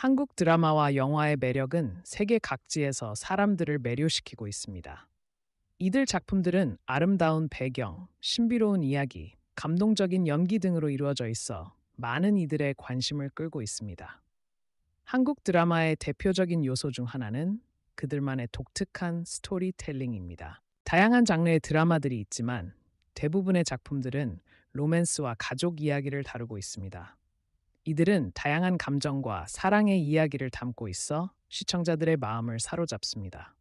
한국 드라마와 영화의 매력은 세계 각지에서 사람들을 매료시키고 있습니다. 이들 작품들은 아름다운 배경, 신비로운 이야기, 감동적인 연기 등으로 이루어져 있어 많은 이들의 관심을 끌고 있습니다. 한국 드라마의 대표적인 요소 중 하나는 그들만의 독특한 스토리텔링입니다. 다양한 장르의 드라마들이 있지만 대부분의 작품들은 로맨스와 가족 이야기를 다루고 있습니다. 이들은 다양한 감정과 사랑의 이야기를 담고 있어 시청자들의 마음을 사로잡습니다.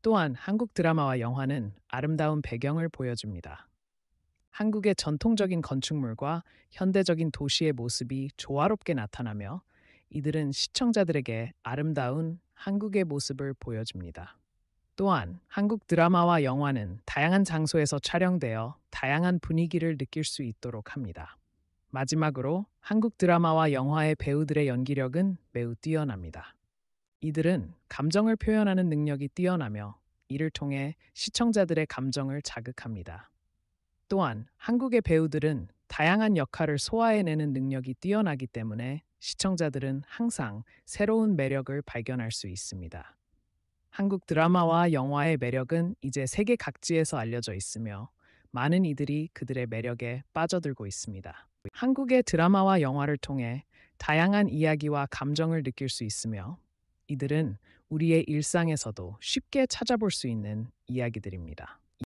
또한 한국 드라마와 영화는 아름다운 배경을 보여줍니다. 한국의 전통적인 건축물과 현대적인 도시의 모습이 조화롭게 나타나며 이들은 시청자들에게 아름다운 한국의 모습을 보여줍니다. 또한 한국 드라마와 영화는 다양한 장소에서 촬영되어 다양한 분위기를 느낄 수 있도록 합니다. 마지막으로 한국 드라마와 영화의 배우들의 연기력은 매우 뛰어납니다. 이들은 감정을 표현하는 능력이 뛰어나며 이를 통해 시청자들의 감정을 자극합니다. 또한 한국의 배우들은 다양한 역할을 소화해내는 능력이 뛰어나기 때문에 시청자들은 항상 새로운 매력을 발견할 수 있습니다. 한국 드라마와 영화의 매력은 이제 세계 각지에서 알려져 있으며 많은 이들이 그들의 매력에 빠져들고 있습니다. 한국의 드라마와 영화를 통해 다양한 이야기와 감정을 느낄 수 있으며 이들은 우리의 일상에서도 쉽게 찾아볼 수 있는 이야기들입니다.